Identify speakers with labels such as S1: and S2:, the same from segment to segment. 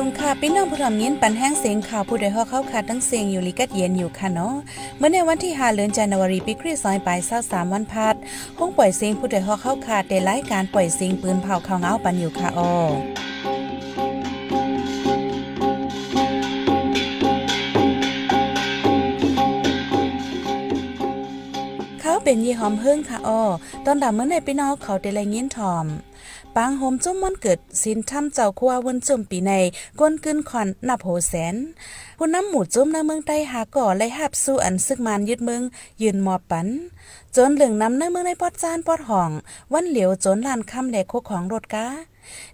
S1: ทรงค่าพี่น้องผู้ทำยินปันแห้งเสียงข่าวผู้ใดฮอเข้าคาทั้งเสียงอยู่ลิกัดเย็นอยู่ค่ะเนาะเมื่อในวันที่าเลือนจันนารีปีคริสต์ศักราชามวันพัดห้องปล่อยเสียงผู้ใดฮอเข้าคาแต่รายการปล่อยเสียงปืนเผาข่าวเงาปันอยู่ค่ะอ๋อเป็นยี่หอมเฮิงค่ะอ้อตอนดับเมื่อในพี่น้องเขาไดลัยยินทอมปางโฮมจุ้มมันเกิดสินทำเจ้าคัววนจุ่มปีในก้นกึนขอนนับโหแสน ผู้นำหมู่จุ้มในเมืองใต้หาก่อไล่หับสู้อันซึกมันยึดเมือง ยืนมอปัน จนเหลืองนำในเมืองในปอดจานปอดห่อง วันเหลียวจนลานคำำแลโคของรถกา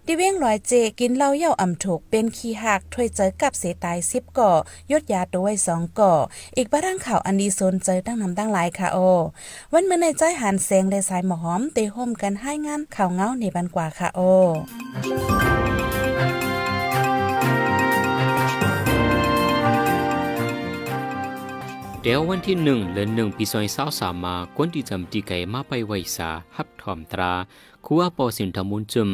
S1: ดิเว้งลอยเจกินเหล้าเย่าอ่ำถูกเป็นขี้หักถ้วยเจอกับเสตายสิบก่อยดยาตัวไว้สองก่ออีกบ้ารข่าวอันดีโซนเจอตั้งนำตั้งหลายค่ะโอ วันเมื่อในใจหันแสงและสายหมอหอมเตะห่มกันให้งานข่าวเงาในบันกว่าค่ะโอ
S2: เดี๋ยววันที่หนึ่งเดือนหนึ่งปีซอยเศร้าสามมากนที่จำตีไก่มาไปไหวสาฮับถอมตรา คัวปอสินรมุนจุม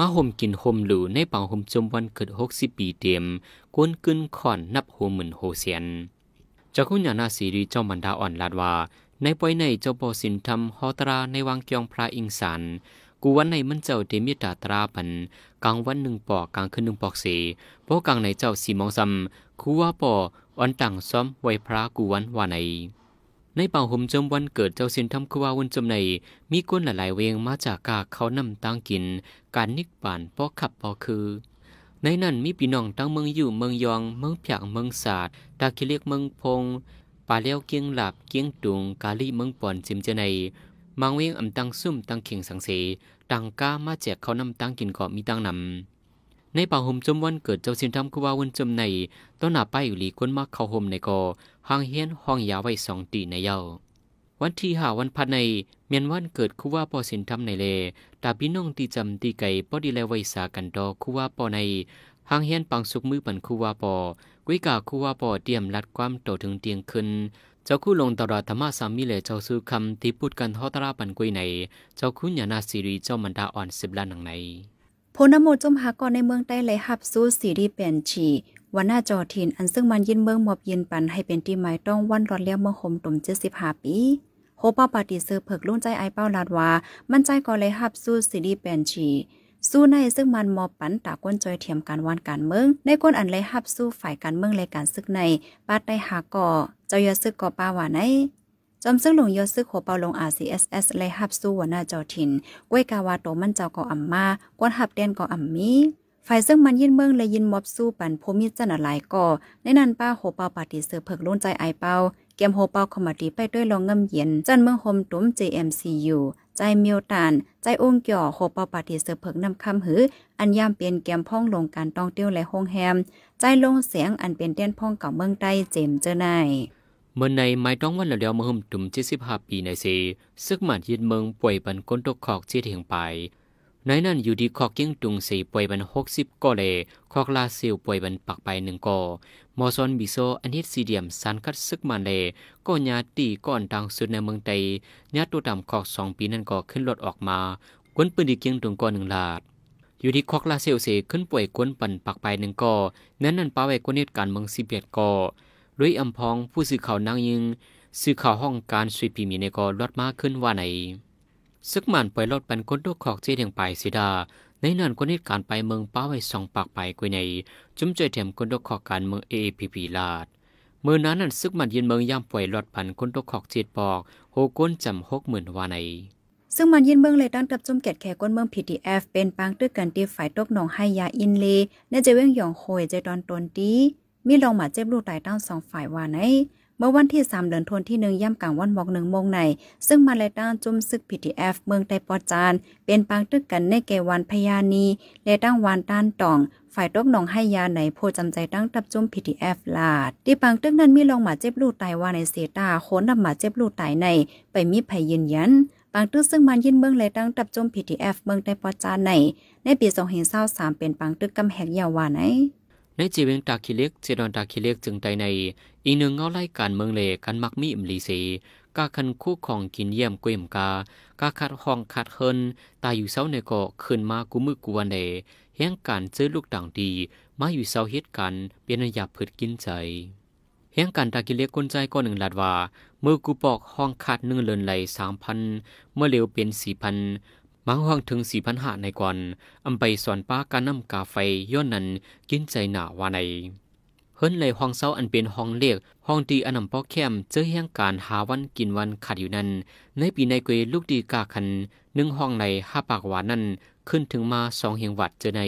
S2: มาห่มกินห่มหลูในเป่าห่มจมวันเกิดหกสิบปีเต็มกวนกึนขอนนับหัวหมื่นโหเซียนจากคุณญาณาสีรีเจ้ามันดาอ่อนลาดว่า ในป่อยในเจ้าปอสินธรรม ฮอตราในวังเกียงพระอิงสันกูวันในมันเจ้าเดมิตาตราปันกลางวันหนึ่งปอกกลางคืนหนึ่งปอกเสเพราะกลางในเจ้าสีมองซำคูว่าปออ่อนต่างซ้อมไวพระกูวันว่าในในป่าห่มจมวันเกิดเจ้าสินทำขวาวนจมในมีก้นหลายเวงมาจากกาเขานำตังกินการนิกป่านพอขับพอคือในนั้นมีปีน้องตั้งเมืองอยู่เมืองยองเมืองเพียงเมืองศาสตร์ตาคิเลกเมืองพงป่าเลี้ยวเกียงหลับเกียงตุงกาลีเมืองป่อนจิมเจในมังเวงอำตังซุ่มตังเข่งสังเสตังก้ามาแจกเขานำตังกินเกาะมีตังนำในป่าห่มจมวันเกิดเจ้าสินทำขวาวนจมในต้นหน้าป้ายอยู่หลีก้นมาเขาห่มในกอห้างเฮียนห้องยาไว้สองตีในเยาวันที่หาวันพัดในเมียนวันเกิดคู่ว่าปอสินทำในเล ตาพี่น้องตีจำตีไก่ปอดีแลไว้สากันดอคู่ว่าปอในห้างเฮียนปังสุกมือปันคู่ว่าปอกุ้ยกาคู่ว่าปอเตรียมรัดความโตถึงเตียงขึ้นจ้าคู่ลงตลอดธรรมะสามีเลเจ้าซื้อคำที่พูดกันทอตราปันกุยใน เจ้าคุณยานาสิริเจ้ามันดาอ่อนสิบล้านหนังใน
S3: โพนโมจมหากรในเมืองใต้ไหลหับสู้สิริเปลี่ยนชีวันหน้าจอถิ่นอันซึ่งมันยินเมืองมอบเย็นปันให้เป็นที่หมายต้องวันรอนเลี้ยงเมืองหมตุ่มเจ็ดสิบห้าปีโฮป้าปฏิเสธเผิกลุ่นใจไอเป้าลาดวามันใจก็เลยฮับสู้ซีดีแปนชีสู้ในซึ่งมันมอบ ปันตาก้นจอยเทียมการวันการเมืองในก้นอันเลยฮับสู้ฝ่ายการเมืองและการซึกในปาาได้หาก่อเจ้ายอซึกก่อป้าว่าไในจอมซึ่งหลวงยอซึกโหเปาลง RCSS เลยฮับสู้หัวหน้าจอถิ่นกล้วยกาวาโตมันเจ้าก่ออ่ำมาก้นหับเดยนก่ออ่ำมีฝ่ายซึ่งมันยินเมืองและยินมอบสู้ปันโพมิจันหลายก่อในนั้นป้าโหเปาปฏิเสธเพิกล้นใจไอเปาเกมโฮเปาคอมมาดีไปด้วยลองเงิมเย็นจันเมืองโฮมตุ้ม JMCU ใจเมียวตาน ใจองเกี่ยวโฮเปาปฏิเสธเพิกนำคำหือ อันย่ามเปลี่ยนเกมพ่องลงการตองเตี้ยวและห้องแฮม ใจลงเสียงอันเป็นเต้นพ่องเก่าเมืองใต้เจมเจอใน
S2: เมื่อในไม้ต้องวันละเดียวมาห่มตุ่มเจ็ดสิบห้าปีในเซซึกหมันยินเมืองป่วยปันก้นตกขอกเจียเหียงไปน้อยนั่นอยู่ดีคอกเก้งตุงสีป่วยบันหกสิบก่อเลคอกลาซิลป่วยบันปักไปหนึ่งก่อมอซอนบิโซอันฮิตซีเดียมสันคัดซึกมานเลก็ญาตีก่อนดังสุดในเมืองไตญาตัวดำคอกสองปีนั่นก็ขึ้นรถออกมาก้นปืนดีเก้งตุงก่อหนึ่งลาดอยู่ที่คอกลาเซลเซขึ้นป่วยก้นปั่นปักไปหนึ่งก่อนั้นนั่นป้าไว้ก้นเหตุการณ์เมืองสิบเอ็ดก่อด้วยอัมพองผู้สื่อข่าวนางยิงสื่อข่าวห้องการสุยพิมีในก่อรถมาขึ้นว่าไหนซึกมันไปรถเป็นคนดูขอกที่เดียงไปสิดา ในนั้นคนนิดการไปเมืองป้าไว้สองปากไปกุยในจุ้มใจเถมคนดูขอกการเมืองเอพีพีลาดเมื่อนั้นนั่นซึกมันยินเมืองย่ำป่วยรถพันคนดูขอกจีดปอกโหก้นจำหกหมื่นวาใน
S3: ซึ่งมันยินเมืองเลยตั้งกับจุ่มเกดแขกก้นเมืองพีทีเอฟเป็นปางตื้อกันตีฝ่ายตกหนองให้ยาอินเลในจะเว้งหยองโคยใจตอนตนดีมีลองหมาเจ็บลูกตายตั้งสองฝ่ายวานันเมื่อวันที่ 3 เดือนธันที่หนึ่งย่ำกลางวันหมอกหนึ่งโมงใน ซึ่งมาเลต้าจุ่มซึกพีทีเอฟเมืองไตปอจาน เป็นปางตึกกันในเกวันพยานีเลตั้งวานต้านตอง ฝ่ายตกหนองให้ยาไหนโพจำใจตั้งตับจุ่มพีีทเอฟลาด ที่ปางตึกนั้นมีลองหมาเจ็บลูกตายว่าในเซตาโคนนำหมาเจ็บลูกตายใน ไปมีภัยยืนยันปางตึกซึ่งมันยินเมืองเลยตั้งตับจุมพีทีเอฟเมืองไตปอจานใน ในปี2023เป็นปางตึกกำแหกยาววาไหน
S2: ในจีเวงตาคิเล็กเจดอนตาคิเล็กจึงใจในอีกหนึ่งเงาไล่การเมืองเลกันมักมีอิมลีสีกาคันคู่ของกินเยี่ยมกุยมกากาคัดห้องคัดเฮินตายอยู่เสาในเกาะขึ้นมากูมือกูวันเดแห่งการเจอลูกต่างดี มาอยู่เสาเฮ็ดกันเป็นอยาผืชกินใจแห่งการตาคิเล็กคนใจก็หนึ่งหลัดว่ามือกูปอกห้องขัดหนึ่งเลนไหลสามพันเมื่อเหลวเป็นสี่พันมังห่องถึงสี่พันหาในกอน อำไปสอนป้าการนำกาไฟย้อนนั้นกินใจหนาวาใน เฮิรนเลยห้องเศร้าอันเป็นห้องเล็กห้องดีอันนำปอแคมเจอแห่งการหาวันกินวันขัดอยู่นั้น ในปีในเกยลูกดีกาคันหนึ่งห้องในห้าปากหวานนั้น ขึ้นถึงมาสองเฮีงวัดเจอใน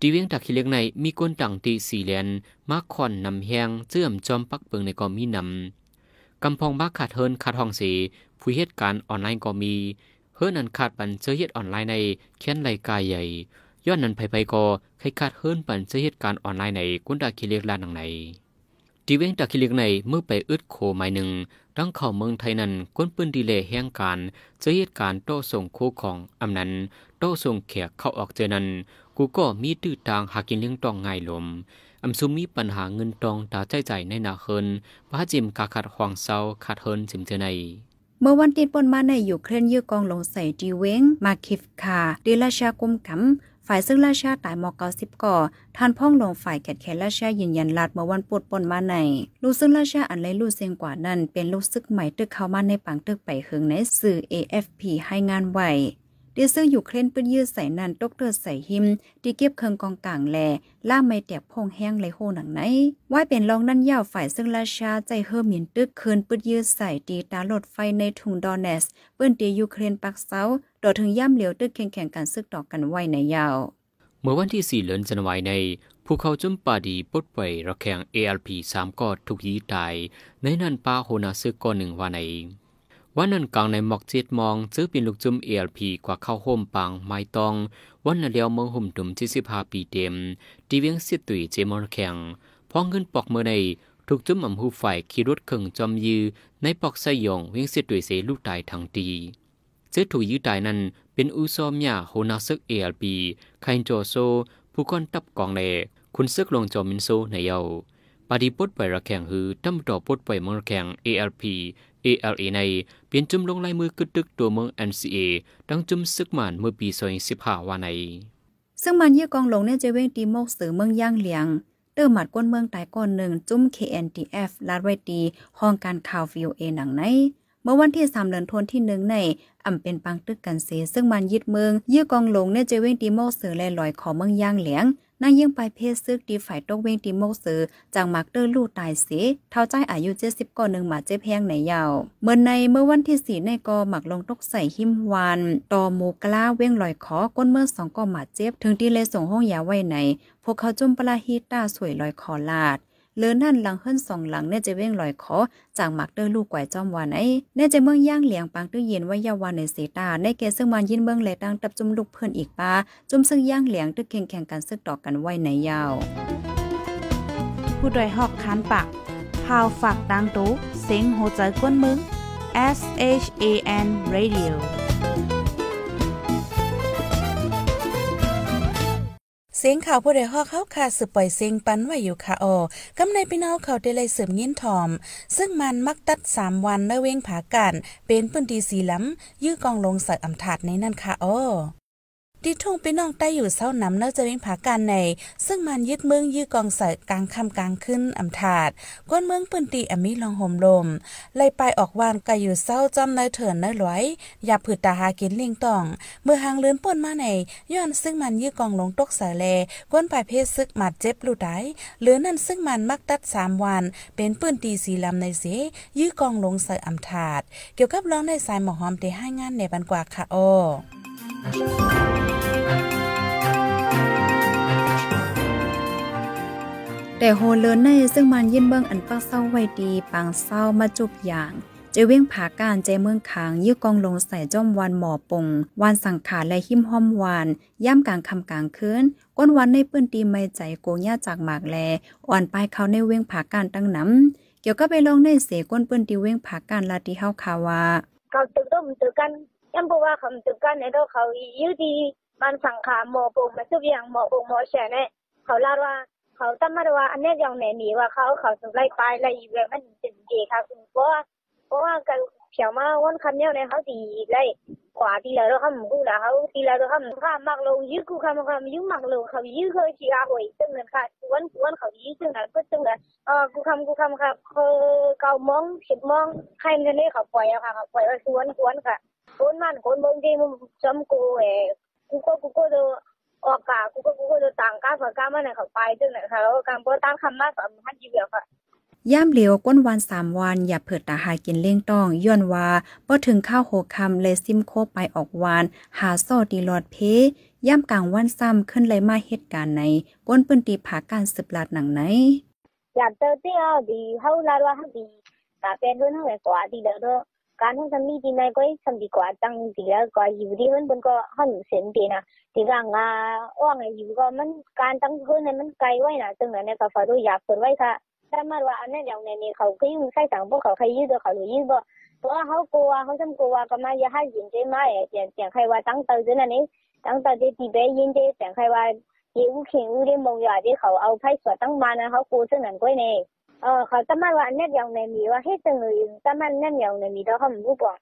S2: ตีเวียงตักขี้เล็กในมีก้นดังตีสี่เหรียญมาคอนนำแหงเจื่อมจอมปักเปิงในกอมีนำกำพองบ้าขาดเฮิรนขาดห้องสีผู้เหตุการณ์ออนไลน์ก็มีเฮือนันขาดปันเชอเฮ็ดออนไลน์ในเขียนรายกายใหญ่ย้อนนันไปไปก็ใครขาดเฮือนปันเชอเฮ็ดการออนไลน์ในกุนดาคิเลีกลานังในดีเวงตาคิเลีกในเมื่อไปอึดโคหมายหนึ่งทั้งเข้าเมืองไทยนั้นกุนปืนดีเลแห่งการเชอเฮ็ดการโต้ส่งโคของอำนั้นโต้ส่งแขกเข้าออกเจอนั้นกูก็มีตื้อทางหากินเลี้ยงตองง่ายลมอำซุมมีปัญหาเงินตองตาใจใจในนาเฮินพระจิมกาขัดห่งเศร้าขาดเฮินจิมเจอใน
S3: เมื่อวันที่ปนมาในอยู่เคลื่อนยื้อกองลงใส่จีเวงมาคิฟคาดีราชากุมกำฝ่ายซึ่งราชาตายมอเกาสิบก่อท่านพ้องลงฝ่ายแขดแขราชายืนยันลาดเมื่อวันปวดปนมาในลูกซึ่งราชาอันไรลูกเซียงกว่านั้นเป็นลูกซึกใหม่ตึกเข้ามาในปังตึกไปเฮืองในสื่อ AFP ให้งานไหวดิซึ่งอยู่เคลนปืนยืดใส่นันตกเตอร์ใส่หิมี่เก็บเครืองกองกลางแลล่าไม่แตกพงแห้งไรโหหนังไหน ว่าเป็นรองนั่นยาวฝ่ายซึ่งราชาใจเฮอร์มินตึกคืนปืนยืดใส่ตีตาหลดไฟในถุงดอนเนสเปื้นตียูเครนปักเซาดอถึงย่ำเหลียวตึกแข่งแข่งกันซึกดอกกั
S2: นไว้ในยาวเมื่อวันที่สี่เลือนจันวายในภูเขาจุ่มป่าดีปดไประแข่ง a ส p 3ก็ถูกยีตายในนันปาโหนาซึกก็หนึ่งวันในวันนั้นกลางในหมอกจิตมองซื้อปีนลูกจุ่มเอลพีกว่าเข้าโฮมปังไม่ตองวันนั้นเลี้ยวเมืองห่มดุมที่สิบห้าปีเต็มตีเวียงสิตุยเจมอนแข็งพองเงินปอกเมื่อในถูกจุ่มอ่ำหูฝ่ายขี่รถเข่งจอมยือ ในปอกสยองเวียงสิตุยเสลูกตายทางดีเจอถูกยื้อตายนั้นเป็นอุซอมยาโฮนาซึกเอลพีไคโจโซ ผู้ก้อนตับกองในคุณซึกลงจอมินโซในเยาปฏิีปดไประแข่งหือตั้มต่อปดไปมังระแข่งลพี ALA ใน เปลี่ยนจุ่มลงลายมือกึดดึกตัวเมือง NCA ดังจุ่มซึกหมานเมื่อปี2015วัาใน
S3: ซึ่งมันเยี่ยกองลงเนี่ยจะเว้งตีโมกสือเมืองย่างเหลียงเติมหมัดก้นเมืองตายก้อนหนึ่งจุ่ม KNTF ลาดไว้ตีห้องการข่าว VOA หนังในเมื่อวันที่สามเดือนธันวาคมที่หนึ่งในอ่ำเป็นปังตึกกันเสซึ่งมันยึดเมืองยื้อกองหลงเนี่ยจะเว้งตีโมกสือแลลอยขอเมืองย่างเหลียงนั่งยิ่งไปเพศซึกดีฝ่ายตกเวงตีโมกซือจากมักเตอร์ลู่ตายเสียเท่าใจอายุเจ็ดสิบก่อนหนึ่งหมาเจ็บแพงไหนยาวเมื่อในเมื่อวันที่สี่ในกอหมักลงตกใส่หิมวาน ต่อโมกล้าเว้งลอยคอก้นเมื่อสองก่อหมาเจ็บถึงที่เลยส่งห้องยาไว้ไหนพวกเขาจุ่มปลาฮีตาสวยลอยคอลาดเลือนั่นหลังเฮิรนสองหลังเน่จะเว้งลอยคอจางหมักเดอร์ลูกไกวจอมวานไอ้น่จะเมืองย่างเหลียงปังตื้อเย็นไว้ยาวานในเสตา ในเกซึ่งมันยินเมืองแลตังตับจุมลูกเพื่อนอีกปาจุมซึ่งย่างเหลียงตึ้เข่งแข่งกันซึกดอกกันไว้ในยาว
S1: ผู้ดยหอกคันปากพาวฝากดังตุ้เซ็งโหใจกวนมึง S H A N Radio สียงข่าวผู้ใดฮอกเขาค่ะสืบปล่อยเสียงปันไว้อยู่ค่ะออกำในพี่น้องเขาได้เลยสืบยินถอม ซึ่งมันมักตัด3วันไละเว้งผากัน เป็นพื้นที่สีล้ำยื้อกองลงใส่อำถาดในนั่นค่ะออที่ทุ่งไปน้องใต้อยู่เศร้าน้ำเนอจะวิ่งผาการใน ซึ่งมันยึดเมืองยื้อกองใส่กลางคำกลางขึ้นอำถาดก้นเมืองปืนตีอมิลองห่มลมไลยไปออกวานกะอยู่เศร้าจำใเนเถินเนยร้อยอย่าผืดตาหากินลิงตองเมื่อหางเลื่อนป่นมาในย้อนซึ่งมันยื้อกองลงตกใส่แลก้นปลายเพศซึกหมัดเจ็บลูดไดหรือนั่นซึ่งมันมักตัดสามวัน เป็นปืนตีสีลำในเสียยื้อกองลงใส่อำถาด เกี่ยวกับร้องในสายหมอกหอมเตให้งานในบันกว่าค่ะโอแต่โฮเลิ
S3: นใน ซึ่งมันยินเบิ้งอันปักเศร้าไว้ดีปังเศร้ามาจุบอย่างจะเว้งผาการใจเมืองขางยื้อกองลงใส่จ้อมวันหมอปงวันสังขารและหิมห้อมวาน ย่ำกลางคำกลางคืนก้นวันในปื้นตีไม่ใจโกงยาจากหมากแล อ่อนไปเขาในเว้งผาการตั้งน้ำเกี่ยวก็ไปลองในเสก้นปื้นตีเว้งผาการลาตีเฮาคาว
S4: าก็ตึกต้มตึกกันยังบอกว่าคำจุกันในตัวเขาอยู่ดีมันสังขารหมอปงมาสุบอย่างหมอปงหมอแฉเนี่ยเขาเล่าว่าเขาตั้งมาว่า อันนี้ยังไหนมีว่าเขาเขาสุไล่ไปไล่อยู่แบบมันจึงดีค่ะคุณเพราะว่าเพราะว่าการเขียวมาวันคำนเนี้ยในเขาดีไล่ขวาทีละเราคำกูละเขาทีละเราคำข้ามมากลงยื้อกูคำคำยื้อมากลงเขายื้อเคยชีอาหวยจึงนั้นค่ะวันวันเขายื้อจึงนั้นก็จึงนั้นเออกูคำกูคำค่ะเขาเกามองเข็นมองใครงินนี้เขาปล่อยอะค่ะเขาปล่อยว่าวนชวนค่ะคนมันคนบางทีมันจำกูเอกูก็กูก็โดนออกกากูก็กูก็โดนต่างกาฝันกามาไหนเขาไปจังเลยค่ะแล้วการพูดตั้งคำมาสามพัน่งเบียค่
S3: ะย่ามเหลียวก้นวันสามวันอย่าเผิดตาหากินเลี้ยงต้องย้อนว่าบ่ถึงข้าวโหคำเลยซิมโคไปออกวานหาโซดีหลอดเพยย่ามกลางวันซ้ำขึ้นเลยมาเหตุการณ์ในก้นปืนตีผาการสืบลาดหนังไหน
S4: อยากเตอเตี้ยดีเฮาลาดว่าดีแต่เป็นด้วยนั่งไหนกว่าดีเด้อการห้องสำนีดีไหมก็สำดีกว่าตั้งดีแล้วก็อยู่ดีมันบนก็หันเส้นเดียนะดีกว่างาว่างอยู่ก็มันการตั้งเพื่อนมันไกลไว้นะตรงนั้นเนี่ยก็ฝัายรูอยากเปิดไว้ค่ะถ้ามาว่าอันนี้นอย่างในนี้เขาก็ยิ่งใส่สังพวกเขาใครยืดเขาหรือยืดบ่เพราะว่าเขากลัวเขาจำกลัวก็มาอย่าให้ยินใจไม่เสียงเสียงใครว่าตั้งเตอร์จังนั้นนี่ตั้งเตอร์ที่ตีเบยินใจเสียงใครว่าเยี่ยอ้เข่งอู้เรียมมองอย่าที่เขาเอาไพ่สวดตั้งมานะ เขากลัวจังนั้นก็เนี่ยขอมย갈까만와내병내미와해등เขาไม่รู้บอก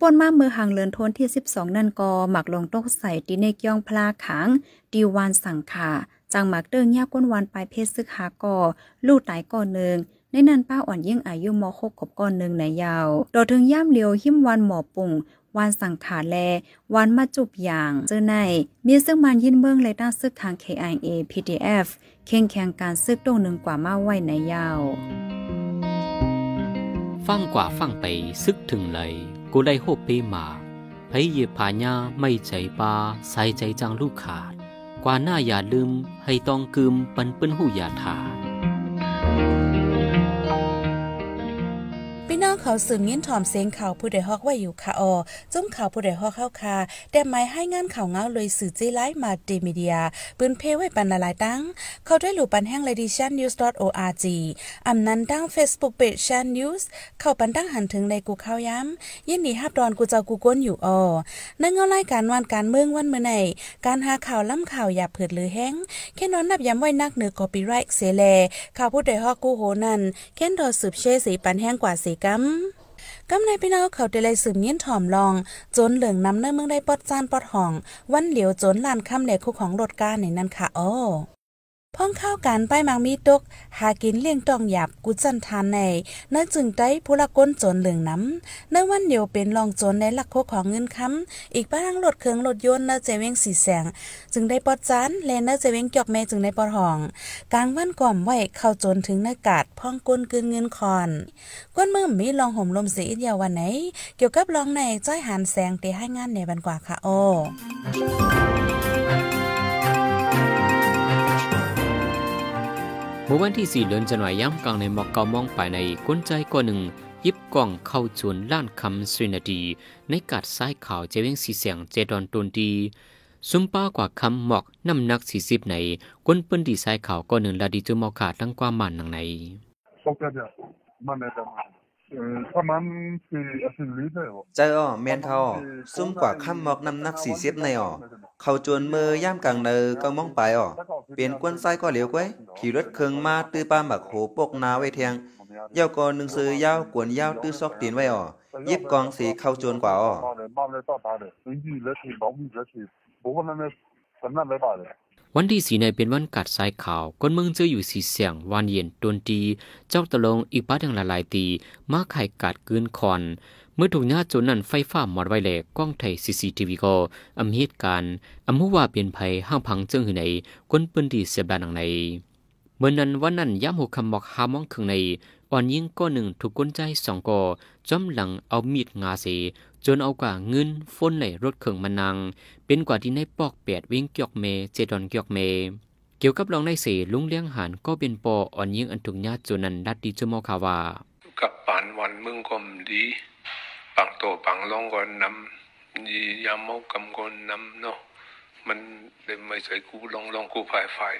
S3: ปนมาเมื่อห่างเลือนทนที่12นั่นก็หมักลงโต๊ะใส่ตีเนกย่องพลาขังดีวานสังขาจังหมักเติ้งยาก้นวันปลายเพศซึกหาก่อลูกตายก่อนหนึ่งในนั้นป้าอ่อนยิ่งอายุมอคกบก้อนหนึ่งในยาวโดดถึงย่ามเลียวหิมวันหมอปุ่งวันสังขาแลวันมาจุบอย่างเจอในมีซึ่งมันยินเบื้องเลต้าซึกทาง KIA PDF เข่งแข่งการซึกตรงหนึ่งกว่ามาไว้ในยาว
S2: ฟังกว่าฟังไปซึกถึงเลยกูได้โฮปีมาพยเยพาญาไม่ใจปาใส่ใจจังลูกขาด กว่าหน้าอย่าลืมให้ต้องกึมปันปืนหูอย่าถา
S1: องเขาสืบยินถ่อมเสียงข่าวผู้ใดฮอกไว้อยู่ค่ะออจุ้มข่าวผู้ใดฮอกเข้าค่ะ แต่หมายให้งานข่าวเงาเลยสื่อเจไลมาเดมีเดียปืนเพไว้ปันละลายตั้งเขาด้วยหลู่ปันแห้งเลดิชันนิวส์ .org อำนั้นตั้ง Facebook page ชันนิวส์เข้าปันตั้งหันถึงในกูเข้าย้ำยินดีฮับดอนกูเจ้ากูก้นอยู่ออนั่งเงารายการวันการเมืองวันเมื่อไหนการหาข่าวล่ำข่าวอย่าเผิดหรือแห้งแค่นอนนับย้ำไว้นักเหนือคอปีไรเสแลข่าวผู้ใดฮอกกูโหนั่น แค่นดอสืบเชสีปันแห้งกว่าสีกัมกำนายนพี่น้องเขาเดลเลยสืบเงี้ยถ่อมลอง จนเหลืองน้ำเนื้อเมืองได้ปอดจานปอดห่อง วันเหลียวจนลานค่ำลกคู่ของรถการในนั้นค่ะโอ้พ้องเข้ากันไปมังมีตกหากินเลี้ยงต้องหยับกุจันทานในเนื่อจึงได้พูละก้นจนเหลืองน้ำเนื่อวันเดียวเป็นรองจนในหลักโคของเงินค้ำอีกบ้างรถเครื่องรถยนต์เนื่อเจเวงสีแสง จึงได้ปอดจันและเนื่อเจเวงจอกเมจึงได้ปอดห้องกลางวันก่อมไหวเข้าจนถึงหน้ากาศพ้องก้นกินเงินคอนก้นมือมีรองห่มลมสีอินยาวันไหน เกี่ยวกับรองในจ้อยหันแสงเตะให้งานในบันกว่าค่ะโอ
S2: เมื่อวันที่่เดือนจันวายย่ำกลางในมอกเกามองไปในก้นใจกว่าหนึ่งยิบกล่องเข้าชวนล้านคำสุินารีในกัดซ้ายข่าวเจวิงสีเสียงเจดอนตุนดีซุมป้ากว่าคำหมอกน้ำหนักสี่สิบในก้นปืนดีซ้ายข่าวก็หนึ่งลาดีจูมอกขาดทั้งความมันหนังใน
S4: ปกติมันในปะมาณ้ามสีน他们是是驴的哦。
S2: ใจอ้อแมนเขาซุ่มกว่าค่ำหมอกน้ำนักสี่เสีบในอ๋อเขาจวนมือย่ามกลางเนอก็มองไปอ๋อเปลี่ยนก้นไส้ก็เหลียวก้วย ขี่รถเครื่องมาตื้อป้าหมักโหปกนาไว้เทียงยาก่อนหนึ่งซื้อยาวกวนยาวตื้อซอกตีนไว้อ๋อยิบกองสีเข้าจวนกว่าอ๋อวันที่สีในเป็นวันกัดสายขาวคนเมืองเจออยู่สีเสียงวันเย็นตวนตีเจ้าตะลงอีกป้าดังละลายตีมาไข่กัดกืนคอนเมื่อถูกญาติจนนั่นไฟฟ้าหมดไว้แหลกกล้องไทยซีซีทีวีก็อำเหตุการณ์อำหัวเปลี่ยนภัยห้างพังเจิงหือในคนนปืนดีเสียบดานังในเมื่อนั้นวันนั้นย้ำหกคำบอกหามองคึงในอ่อนยิ่งก็หนึ่งถูกก้นใจสองก่อจอมหลังเอามีดงาเสจนเอากว่าเงินฟ้นไหลรถเข่งมานัง เป็นกว่าที่ในปอกแปดวิ่งเกียกเม เจดอนเกียกเม เกี่ยวกับรองในเสลุงเลี้ยงหานก็เป็นปออ่อนยิ่งอันถุงญาติจนันดัดดีจมอคาวา กับปานวันมึงก็มดี
S3: ปังโตปังลองกอนำยียามเมากำกอนนำเนาะมันเลยไม่ใส่กูลองลองกูฝ่ายฝ่าย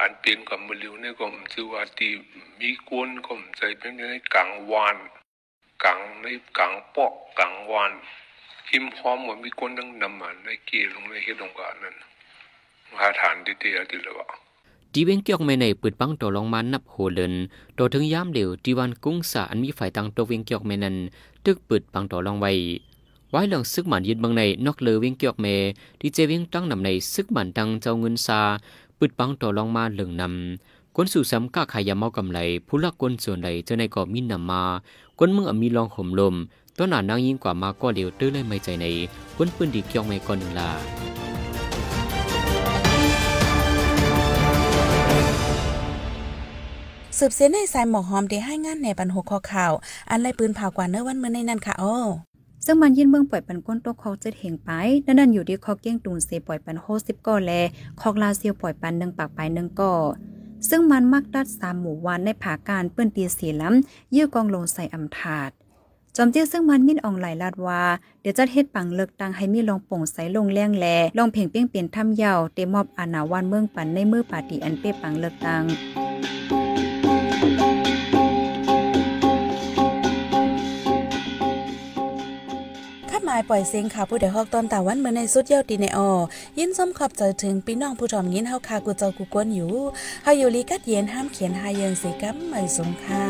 S3: อันเปลี่ยนกัมือเลิวนี่ยก็มชื่อว่าที่มีกวนก็มใ่เป็นในกลางวานกลางในกลางปอกกลางวานหิมพร้อมว่ามีกวนดังนำมันในเกลงในเฮ็ดลงกานั่นหาฐาน
S2: ที่เดียที่ละวะจีเวงเกี่ยกไม่ในปืดปังต่อลองมานับโหเลินต่อถึงย้ำเหลวจีวันกุ้งสาอันมีฝ่ายตังตัวเวงเกี่ยกไม่นั้นตึกปืดปังต่อลองไว้ไว้หลังซึกหมันยึดบางใน นอกเลือเวงเกียกเมที่เจเวงตั้งนำในซึกหมันตังเจ้าเงินซาปึดปังต่อลองมาเหลืองนำกวนสู่ซ้ำก้าขายยาเมากำไรผู้ละกวนส่วนใดเจ้าในก่อมินนำมากวนมึงอมีลองห่มลมต้นหนานางยิ่งกว่ามาก็เดียวตื้อเลยไม่ใจในกวนปืนดีเกี่ยวไม่ก่อนหนึ่งลา
S1: สืบเสียในสายหมอกหอมได้ให้งานในบรรหกข้อข่าว อันไรปืนผ่ากว่าเนื้อวันเมื่อในนั้นค่ะโอ้
S3: ซึ่งมันยื่นเมืองปล่อยปันก้นตวคอกเจ็ดเหงไปนั่นนั่นอยู่ที่คอกเกี้ยงตูนเซปล่อยปันโฮสิบก่อแลคอกลาเซียวปล่อยปันหนึ่งปากไปหนึ่งก่อซึ่งมันมักดัดสามหมู่วันในผาการเปื้อนตีสีล้ำยื้อกองลงใส่อำถาดจอมเจี้ยซึ่งมันมินอองไหลลาดว่า เดี๋ยวจะเฮ็ดปังเลิกตังให้มีลองป่งใสลงแรงแลลองเพ่งเปี้ยงเปลี่ยนถ้ำยาวเตมอบอาณาวันเมืองปันในมือปาติอันเป้ปังเลิกตัง
S1: ายปล่อยเสียงข่าวผู้ใดฮอกตอนตาวันเมื่อในสุดเย้าดีในออยินสมขอบใจถึงพี่น้องผู้ชอมยินเฮาคากูเจ้ากูกวนอยู่เฮาอยู่ลีกัดเย็นห้ามเขียนหายเยินเสกัมไม่สงค่า